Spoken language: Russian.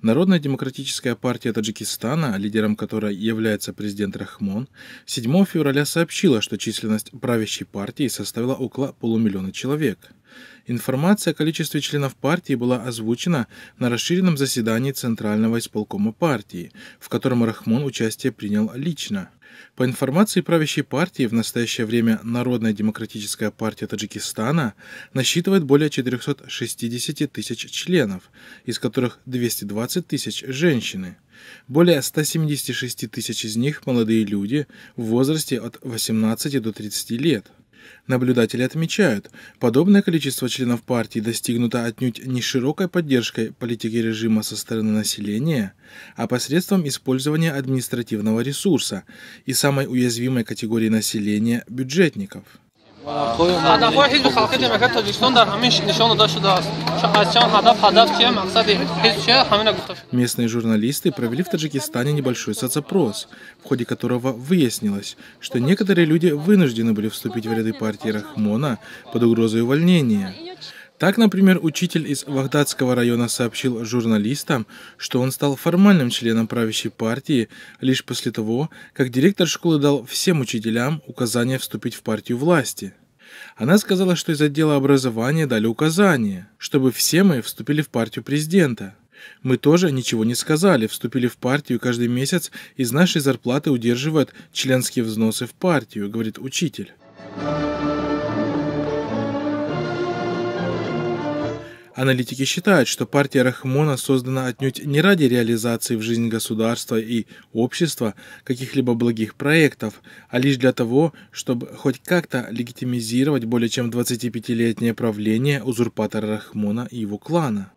Народная демократическая партия Таджикистана, лидером которой является президент Рахмон, 7 февраля сообщила, что численность правящей партии составила около полумиллиона человек. Информация о количестве членов партии была озвучена на расширенном заседании Центрального исполкома партии, в котором Рахмон участие принял лично. По информации правящей партии, в настоящее время Народная демократическая партия Таджикистана насчитывает более 460 тысяч членов, из которых 220 тысяч – женщины. Более 176 тысяч из них – молодые люди в возрасте от 18 до 30 лет – Наблюдатели отмечают, подобное количество членов партии достигнуто отнюдь не широкой поддержкой политики режима со стороны населения, а посредством использования административного ресурса и самой уязвимой категории населения – бюджетников. هدفهای حزب خلقی دموکرات تاجیکستان در همین نشان داده شده است از چند هدف هدف چیه مقصد حزب چیه همین گفته شده Местные журналисты провели в Таджикистане небольшой соцопрос, в ходе которого выяснилось, что некоторые люди вынуждены были вступить в ряды партии Рахмона под угрозой увольнения. Так, например, учитель из Вахдатского района сообщил журналистам, что он стал формальным членом правящей партии лишь после того, как директор школы дал всем учителям указание вступить в партию власти. Она сказала, что из отдела образования дали указание, чтобы все мы вступили в партию президента. Мы тоже ничего не сказали, вступили в партию каждый месяц из нашей зарплаты удерживают членские взносы в партию, говорит учитель. Аналитики считают, что партия Рахмона создана отнюдь не ради реализации в жизнь государства и общества каких-либо благих проектов, а лишь для того, чтобы хоть как-то легитимизировать более чем 25-летнее правление узурпатора Рахмона и его клана.